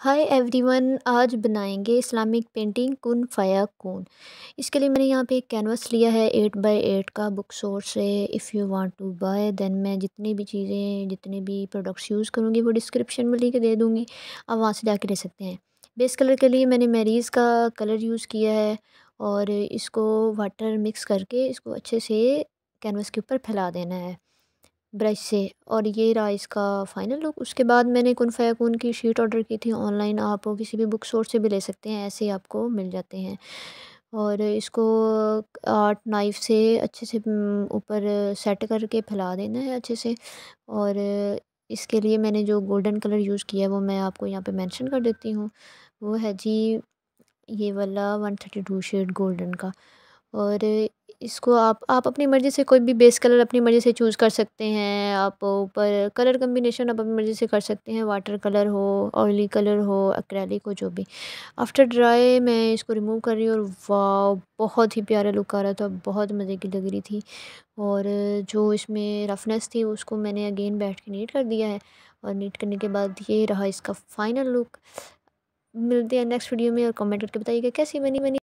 hi everyone आज बनाएंगे Islamic painting कन फ़या कुन इसके लिए मैंने यहाँ पे एक कैनवास लिया है एट बाई एट का बुक सोर्स से if you want to buy then मैं जितनी भी चीज़ें जितने भी प्रोडक्ट्स यूज़ करूँगी वो डिस्क्रिप्शन में लिख दे दूँगी आप वहाँ से जाके ले सकते हैं बेस कलर के लिए मैंने मेरीज़ का कलर यूज़ किया है और इसको वाटर मिक्स करके इसको अच्छे से कैनवास के ऊपर फैला देना है ब्रश से और ये रहा इसका फ़ाइनल लुक उसके बाद मैंने कन फ़ैकून की शीट ऑर्डर की थी ऑनलाइन आप किसी भी बुक स्टोर से भी ले सकते हैं ऐसे ही आपको मिल जाते हैं और इसको आर्ट नाइफ से अच्छे से ऊपर सेट करके फैला देना है अच्छे से और इसके लिए मैंने जो गोल्डन कलर यूज़ किया है वो मैं आपको यहाँ पे मेंशन कर देती हूँ वो है जी ये वाला one thirty two shade golden का और इसको आप आप अपनी मर्ज़ी से कोई भी बेस कलर अपनी मर्ज़ी से चूज़ कर सकते हैं आप ऊपर कलर कम्बिनेशन आप अपनी मर्ज़ी से कर सकते हैं वाटर कलर हो ऑयली कलर हो एक्रेलिक हो जो भी आफ्टर ड्राई मैं इसको रिमूव कर रही हूँ और वाह बहुत ही प्यारा लुक आ रहा था बहुत मज़े की लग रही थी और जो इसमें रफनेस थी उसको मैंने अगेन बैठ के नीट कर दिया है और नीट करने के बाद ये रहा इसका फ़ाइनल लुक मिलते हैं नेक्स्ट वीडियो में और कमेंट करके बताइएगा कैसी बनी बनी